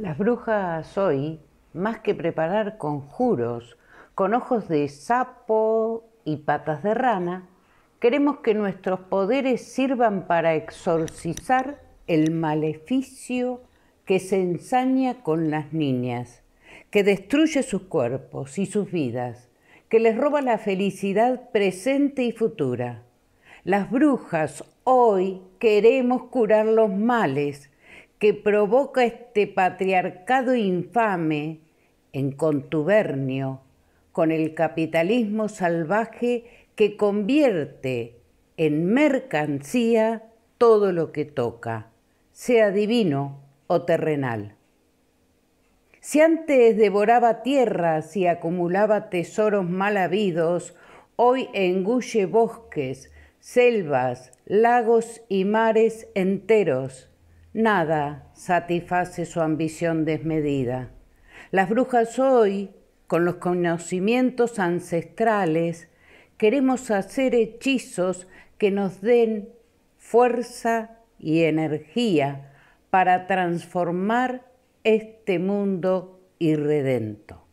Las brujas hoy, más que preparar conjuros con ojos de sapo y patas de rana, queremos que nuestros poderes sirvan para exorcizar el maleficio que se ensaña con las niñas, que destruye sus cuerpos y sus vidas, que les roba la felicidad presente y futura. Las brujas hoy queremos curar los males, que provoca este patriarcado infame en contubernio con el capitalismo salvaje que convierte en mercancía todo lo que toca, sea divino o terrenal. Si antes devoraba tierras y acumulaba tesoros mal habidos, hoy engulle bosques, selvas, lagos y mares enteros Nada satisface su ambición desmedida. Las brujas hoy, con los conocimientos ancestrales, queremos hacer hechizos que nos den fuerza y energía para transformar este mundo irredento.